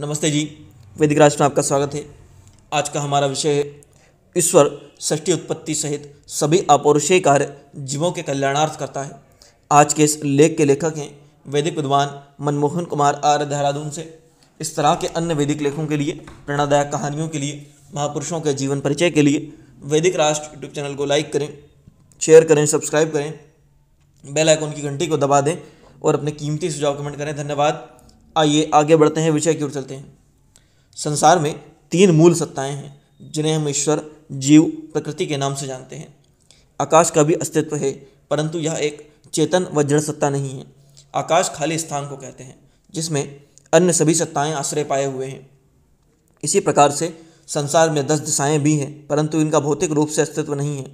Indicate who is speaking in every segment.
Speaker 1: नमस्ते जी वैदिक राष्ट्र में आपका स्वागत है आज का हमारा विषय है ईश्वर षष्ठी उत्पत्ति सहित सभी अपौरुषीय कार्य जीवों के कल्याणार्थ करता है आज के इस लेख के लेखक हैं वैदिक विद्वान मनमोहन कुमार आर्य देहरादून से इस तरह के अन्य वैदिक लेखों के लिए प्रेरणादायक कहानियों के लिए महापुरुषों के जीवन परिचय के लिए वैदिक राष्ट्र यूट्यूब चैनल को लाइक करें शेयर करें सब्सक्राइब करें बेल आइकॉन की घंटी को दबा दें और अपने कीमती सुझाव कमेंट करें धन्यवाद आइए आगे बढ़ते हैं विषय की ओर चलते हैं संसार में तीन मूल सत्ताएं हैं जिन्हें हम ईश्वर जीव प्रकृति के नाम से जानते हैं आकाश का भी अस्तित्व है परंतु यह एक चेतन व जड़ सत्ता नहीं है आकाश खाली स्थान को कहते हैं जिसमें अन्य सभी सत्ताएं आश्रय पाए हुए हैं इसी प्रकार से संसार में दस दिशाएं भी हैं परंतु इनका भौतिक रूप से अस्तित्व नहीं है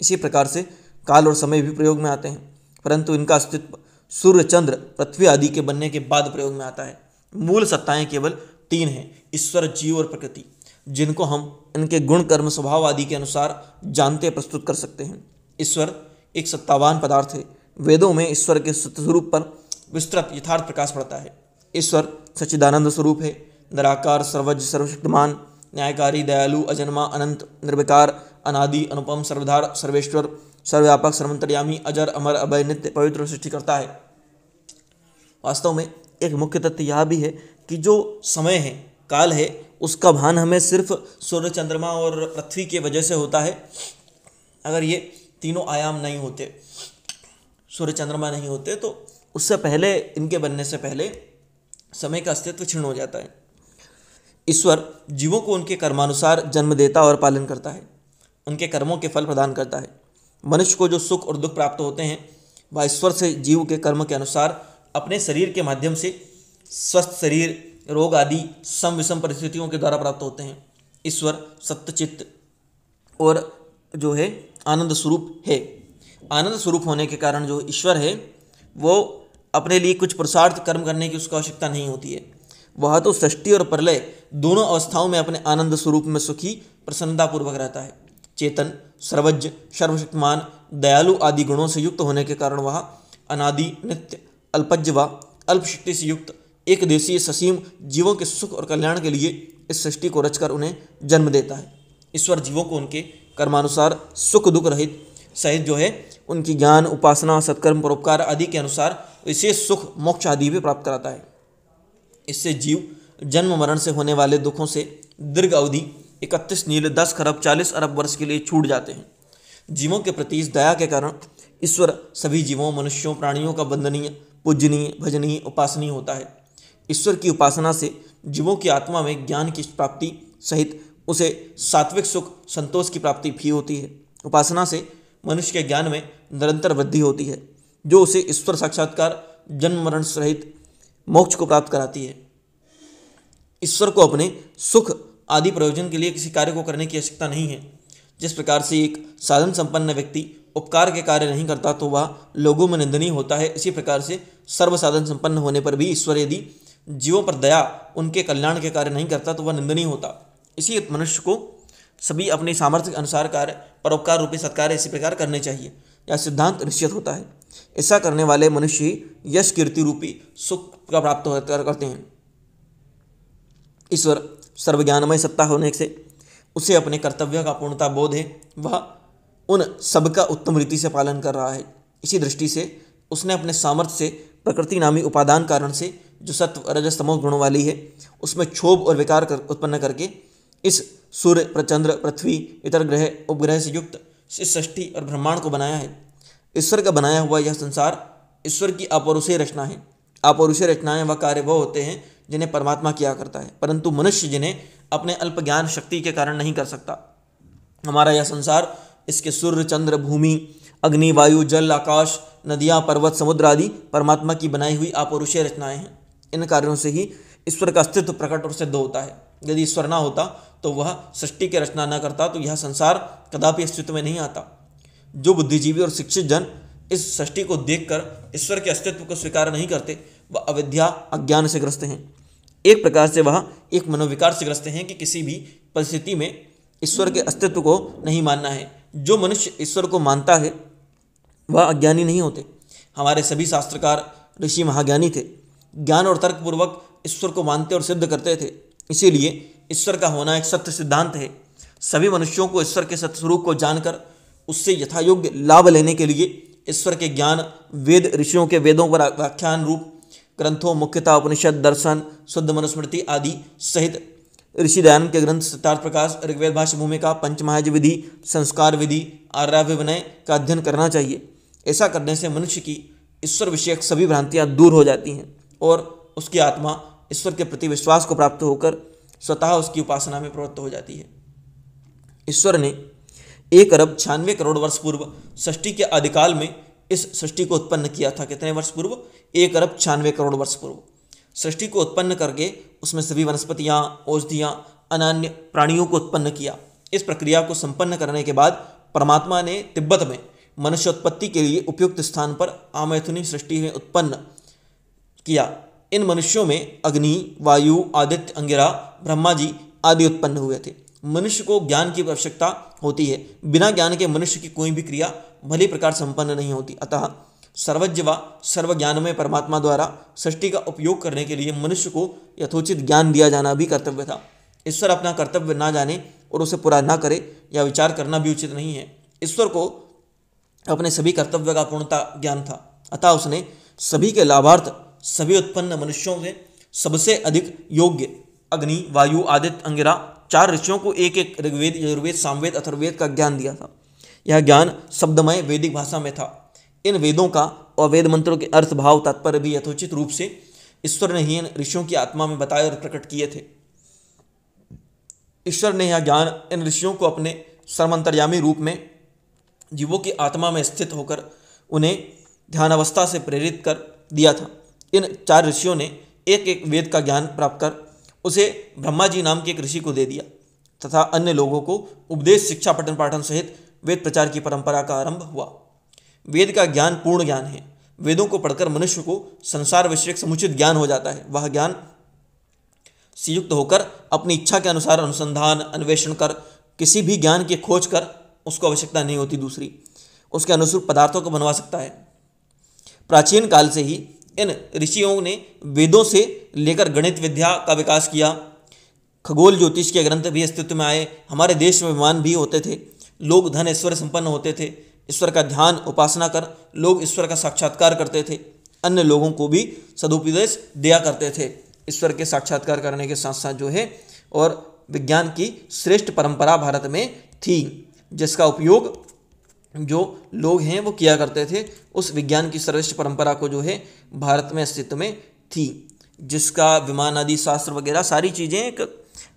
Speaker 1: इसी प्रकार से काल और समय भी प्रयोग में आते हैं परंतु इनका अस्तित्व सूर्य चंद्र पृथ्वी आदि के बनने के बाद प्रयोग में आता है मूल सत्ताएं केवल तीन हैं ईश्वर जीव और प्रकृति जिनको हम इनके गुण कर्म स्वभाव आदि के अनुसार जानते प्रस्तुत कर सकते हैं ईश्वर एक सत्तावान पदार्थ है वेदों में ईश्वर के स्वरूप पर विस्तृत यथार्थ प्रकाश पड़ता है ईश्वर सच्चिदानंद स्वरूप है निराकार सर्वज सर्वशक्तिमान न्यायकारी दयालु अजन्मा अनंत निर्विकार अनादि अनुपम सर्वधार सर्वेश्वर सर्वव्यापक सर्वंतर्यामी अजर अमर अभय नित्य पवित्र सृष्टि करता है वास्तव में एक मुख्य तथ्य यह भी है कि जो समय है काल है उसका भान हमें सिर्फ सूर्य चंद्रमा और पृथ्वी के वजह से होता है अगर ये तीनों आयाम नहीं होते सूर्य चंद्रमा नहीं होते तो उससे पहले इनके बनने से पहले समय का अस्तित्व क्षीण हो जाता है ईश्वर जीवों को उनके कर्मानुसार जन्म देता और पालन करता है उनके कर्मों के फल प्रदान करता है मनुष्य को जो सुख और दुख प्राप्त होते हैं वह ईश्वर से जीव के कर्म के अनुसार अपने शरीर के माध्यम से स्वस्थ शरीर रोग आदि सम विषम परिस्थितियों के द्वारा प्राप्त होते हैं ईश्वर सत्यचित्त और जो है आनंद स्वरूप है आनंद स्वरूप होने के कारण जो ईश्वर है वो अपने लिए कुछ पुरुषार्थ कर्म करने की उसको आवश्यकता नहीं होती है वह तो सृष्टि और प्रलय दोनों अवस्थाओं में अपने आनंद स्वरूप में सुखी प्रसन्नतापूर्वक रहता है चेतन सर्वज्ञ सर्वशक्तिमान दयालु आदि गुणों से युक्त होने के कारण वह अनादि नित्य अल्पज्ज व अल्पशक्ति से युक्त एक देशीय ससीम जीवों के सुख और कल्याण के लिए इस सृष्टि को रचकर उन्हें जन्म देता है ईश्वर जीवों को उनके कर्मानुसार सुख दुख रहित सहित जो है उनकी ज्ञान उपासना सत्कर्म परोपकार आदि के अनुसार विशेष सुख मोक्ष आदि भी प्राप्त कराता है इससे जीव जन्म मरण से होने वाले दुखों से दीर्घ अवधि इकतीस नील दस खरब चालीस अरब वर्ष के लिए छूट जाते हैं जीवों के प्रति इस दया के कारण ईश्वर सभी जीवों मनुष्यों प्राणियों का वंदनीय पूजनीय भजनीय उपासनीय होता है ईश्वर की उपासना से जीवों की आत्मा में ज्ञान की प्राप्ति सहित उसे सात्विक सुख संतोष की प्राप्ति भी होती है उपासना से मनुष्य के ज्ञान में निरंतर वृद्धि होती है जो उसे ईश्वर साक्षात्कार जन्म मरण सहित मोक्ष को प्राप्त कराती है ईश्वर को अपने सुख आदि प्रयोजन के लिए किसी कार्य को करने की आवश्यकता नहीं है जिस प्रकार से एक साधन संपन्न व्यक्ति उपकार के कार्य नहीं करता तो वह लोगों में निंदनीय होता है इसी प्रकार से सर्व साधन संपन्न होने पर भी ईश्वर यदि जीवों पर दया उनके कल्याण के कार्य नहीं करता तो वह निंदनीय होता इसी मनुष्य को सभी अपने सामर्थ्य के अनुसार कार्य परोपकार रूपी सत्कार इसी प्रकार करने चाहिए यह सिद्धांत निश्चित होता है ऐसा करने वाले मनुष्य यश कीर्ति रूपी सुख का प्राप्त करते हैं ईश्वर सर्वज्ञानमय सत्ता होने से उसे अपने कर्तव्य का पूर्णता बोध है वह उन सबका उत्तम रीति से पालन कर रहा है इसी दृष्टि से उसने अपने सामर्थ्य से प्रकृति नामी उपादान कारण से जो सत्व रजस्तमो गुण वाली है उसमें क्षोभ और विकार कर उत्पन्न करके इस सूर्य प्रचंद्र पृथ्वी इतर ग्रह उपग्रह से युक्त इस षष्ठी और ब्रह्मांड को बनाया है ईश्वर का बनाया हुआ यह संसार ईश्वर की अपौरुषीय रचना है अपौरुषीय रचनाएं व कार्य वह होते हैं जिन्हें परमात्मा किया करता है परंतु मनुष्य जिन्हें अपने अल्प ज्ञान शक्ति के कारण नहीं कर सकता हमारा यह संसार इसके सूर्य चंद्र भूमि अग्नि वायु जल आकाश नदियाँ पर्वत समुद्र आदि परमात्मा की बनाई हुई अपौरुषीय रचनाएं हैं इन कार्यों से ही ईश्वर का अस्तित्व प्रकट और सिद्ध होता है यदि ईश्वर ना होता तो वह सृष्टि की रचना न करता तो यह संसार कदापि अस्तित्व में नहीं आता जो बुद्धिजीवी और शिक्षित जन इस सृष्टि को देखकर ईश्वर के अस्तित्व को स्वीकार नहीं करते वह अविद्या अज्ञान से ग्रस्त हैं एक प्रकार से वह एक मनोविकार से ग्रस्त हैं कि किसी भी परिस्थिति में ईश्वर के अस्तित्व को नहीं मानना है जो मनुष्य ईश्वर को मानता है वह अज्ञानी नहीं होते हमारे सभी शास्त्रकार ऋषि महाज्ञानी थे ज्ञान और तर्कपूर्वक ईश्वर को मानते और सिद्ध करते थे इसीलिए ईश्वर का होना एक सत्य सिद्धांत है सभी मनुष्यों को ईश्वर के सत्य स्वरूप को जानकर उससे यथायोग्य लाभ लेने के लिए ईश्वर के ज्ञान वेद ऋषियों के वेदों पर व्याख्यान रूप ग्रंथों मुख्यता उपनिषद दर्शन शुद्ध मनुस्मृति आदि सहित ऋषि दयान के ग्रंथ सिद्धार्थ प्रकाश ऋग्वेद भाष्य भूमिका पंचमहाज विधि संस्कार विधि आर्याभ्य विनय का अध्ययन करना चाहिए ऐसा करने से मनुष्य की ईश्वर विषयक सभी भ्रांतियाँ दूर हो जाती हैं और उसकी आत्मा ईश्वर के प्रति विश्वास को प्राप्त होकर स्वतः उसकी उपासना में प्रवृत्त हो जाती है ईश्वर ने एक अरब छियानवे करोड़ वर्ष पूर्व सृष्टि के आदिकाल में इस सृष्टि को उत्पन्न किया था कितने वर्ष पूर्व एक अरब छियानवे करोड़ वर्ष पूर्व सृष्टि को उत्पन्न करके उसमें सभी वनस्पतियाँ औषधियाँ अनान्य प्राणियों को उत्पन्न किया इस प्रक्रिया को संपन्न करने के बाद परमात्मा ने तिब्बत में मनुष्योत्पत्ति के लिए उपयुक्त स्थान पर आमैथुनी सृष्टि में उत्पन्न किया इन मनुष्यों में अग्नि वायु आदित्य अंगिरा ब्रह्मा जी आदि उत्पन्न हुए थे मनुष्य को ज्ञान की आवश्यकता होती है बिना ज्ञान के मनुष्य की कोई भी क्रिया भली प्रकार संपन्न नहीं होती अतः सर्वज्ञ व सर्वज्ञानमय परमात्मा द्वारा सृष्टि का उपयोग करने के लिए मनुष्य को यथोचित ज्ञान दिया जाना भी कर्तव्य था ईश्वर अपना कर्तव्य ना जाने और उसे पूरा ना करे या विचार करना भी उचित नहीं है ईश्वर को अपने सभी कर्तव्य का पूर्णता ज्ञान था अतः उसने सभी के लाभार्थ सभी उत्पन्न मनुष्यों से सबसे अधिक योग्य अग्नि वायु आदित्य अंगिरा चार ऋषियों को एक एक ऋग्वेद यजुर्वेद सामवेद अथर्वेद का ज्ञान दिया था यह ज्ञान शब्दमय वैदिक भाषा में था इन वेदों का और वेद मंत्रों के अर्थ भाव तात्पर्य भी यथोचित रूप से ईश्वर ने ही इन ऋषियों की आत्मा में बताए और प्रकट किए थे ईश्वर ने यह ज्ञान इन ऋषियों को अपने सर्वंतर्यामी रूप में जीवों की आत्मा में स्थित होकर उन्हें ध्यान अवस्था से प्रेरित कर दिया था इन चार ऋषियों ने एक एक वेद का ज्ञान प्राप्त कर उसे ब्रह्मा जी नाम के एक ऋषि को दे दिया तथा अन्य लोगों को उपदेश शिक्षा पठन पाठन सहित वेद प्रचार की परंपरा का आरंभ हुआ वेद का ज्ञान पूर्ण ज्ञान है वेदों को पढ़कर मनुष्य को संसार विषयक समुचित ज्ञान हो जाता है वह ज्ञान संयुक्त होकर अपनी इच्छा के अनुसार अनुसंधान अन्वेषण कर किसी भी ज्ञान की खोज कर उसको आवश्यकता नहीं होती दूसरी उसके अनुसूप पदार्थों को बनवा सकता है प्राचीन काल से ही इन ऋषियों ने वेदों से लेकर गणित विद्या का विकास किया खगोल ज्योतिष के ग्रंथ भी अस्तित्व में आए हमारे देश में विमान भी होते थे लोग धन ईश्वर संपन्न होते थे ईश्वर का ध्यान उपासना कर लोग ईश्वर का साक्षात्कार करते थे अन्य लोगों को भी सदुपदेश दिया करते थे ईश्वर के साक्षात्कार करने के साथ साथ जो है और विज्ञान की श्रेष्ठ परंपरा भारत में थी जिसका उपयोग जो लोग हैं वो किया करते थे उस विज्ञान की सर्वश्रेष्ठ परंपरा को जो है भारत में अस्तित्व में थी जिसका विमान आदि शास्त्र वगैरह सारी चीज़ें एक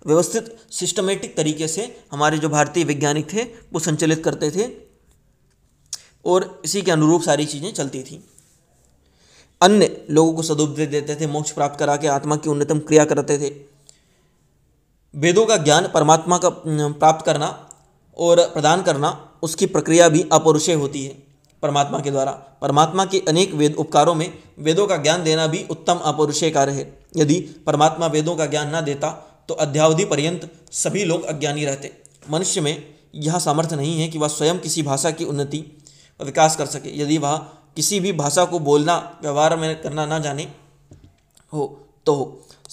Speaker 1: व्यवस्थित सिस्टमेटिक तरीके से हमारे जो भारतीय वैज्ञानिक थे वो संचालित करते थे और इसी के अनुरूप सारी चीज़ें चलती थी अन्य लोगों को सदुपदेश देते थे मोक्ष प्राप्त करा के आत्मा की उन्नतम क्रिया करते थे वेदों का ज्ञान परमात्मा का प्राप्त करना और प्रदान करना उसकी प्रक्रिया भी अपौरुषय होती है परमात्मा के द्वारा परमात्मा के अनेक वेद उपकारों में वेदों का ज्ञान देना भी उत्तम अपौरुषय कार्य है यदि परमात्मा वेदों का ज्ञान न देता तो अध्यावधि पर्यंत सभी लोग अज्ञानी रहते मनुष्य में यह सामर्थ्य नहीं है कि वह स्वयं किसी भाषा की उन्नति विकास कर सके यदि वह किसी भी भाषा को बोलना व्यवहार में करना ना जाने हो तो हो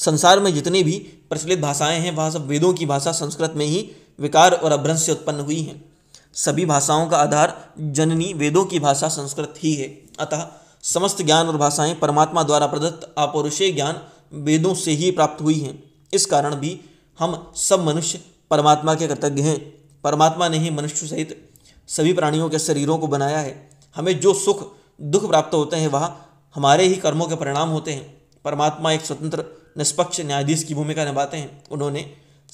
Speaker 1: संसार में जितनी भी प्रचलित भाषाएं हैं वह सब वेदों की भाषा संस्कृत में ही विकार और अभ्रंश से उत्पन्न हुई हैं सभी भाषाओं का आधार जननी वेदों की भाषा संस्कृत ही है अतः समस्त ज्ञान और भाषाएं परमात्मा द्वारा प्रदत्त अपौरुषेय ज्ञान वेदों से ही प्राप्त हुई हैं इस कारण भी हम सब मनुष्य परमात्मा के कृतज्ञ हैं परमात्मा ने ही मनुष्य सहित सभी प्राणियों के शरीरों को बनाया है हमें जो सुख दुख प्राप्त होते हैं वह हमारे ही कर्मों के परिणाम होते हैं परमात्मा एक स्वतंत्र निष्पक्ष न्यायाधीश की भूमिका निभाते हैं उन्होंने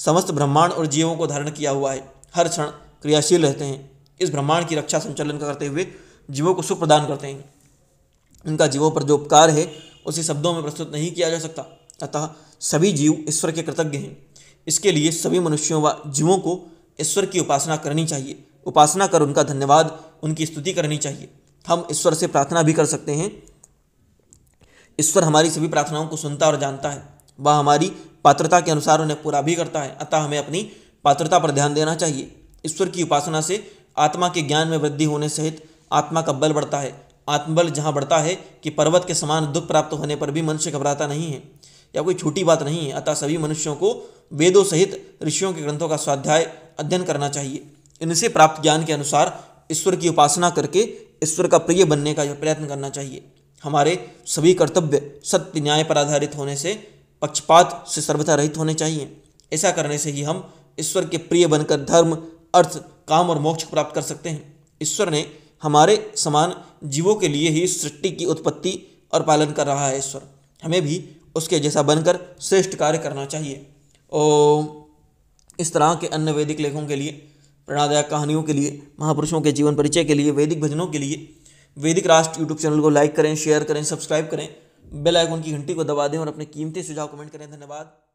Speaker 1: समस्त ब्रह्मांड और जीवों को धारण किया हुआ है हर क्षण क्रियाशील रहते हैं इस ब्रह्मांड की रक्षा संचालन करते हुए जीवों को सुख प्रदान करते हैं उनका जीवों पर जो उपकार है उसे शब्दों में प्रस्तुत नहीं किया जा सकता अतः सभी जीव ईश्वर के कृतज्ञ हैं इसके लिए सभी मनुष्यों व जीवों को ईश्वर की उपासना करनी चाहिए उपासना कर उनका धन्यवाद उनकी स्तुति करनी चाहिए हम ईश्वर से प्रार्थना भी कर सकते हैं ईश्वर हमारी सभी प्रार्थनाओं को सुनता और जानता है वह हमारी पात्रता के अनुसार उन्हें पूरा भी करता है अतः हमें अपनी पात्रता पर ध्यान देना चाहिए ईश्वर की उपासना से आत्मा के ज्ञान में वृद्धि होने सहित आत्मा का बल बढ़ता है आत्मबल जहाँ बढ़ता है कि पर्वत के समान दुख प्राप्त होने पर भी मनुष्य घबराता नहीं है या कोई छोटी बात नहीं है अतः सभी मनुष्यों को वेदों सहित ऋषियों के ग्रंथों का स्वाध्याय अध्ययन करना चाहिए इनसे प्राप्त ज्ञान के अनुसार ईश्वर की उपासना करके ईश्वर का प्रिय बनने का प्रयत्न करना चाहिए हमारे सभी कर्तव्य सत्य न्याय पर आधारित होने से पक्षपात से सर्वथा रहित होने चाहिए ऐसा करने से ही हम ईश्वर के प्रिय बनकर धर्म अर्थ काम और मोक्ष प्राप्त कर सकते हैं ईश्वर ने हमारे समान जीवों के लिए ही सृष्टि की उत्पत्ति और पालन कर रहा है ईश्वर हमें भी उसके जैसा बनकर श्रेष्ठ कार्य करना चाहिए और इस तरह के अन्य वैदिक लेखों के लिए प्रणादायक कहानियों के लिए महापुरुषों के जीवन परिचय के लिए वैदिक भजनों के लिए वैदिक राष्ट्र यूट्यूब चैनल को लाइक करें शेयर करें सब्सक्राइब करें बेल आइकन की घंटी को दबा दें और अपने कीमती सुझाव कमेंट करें धन्यवाद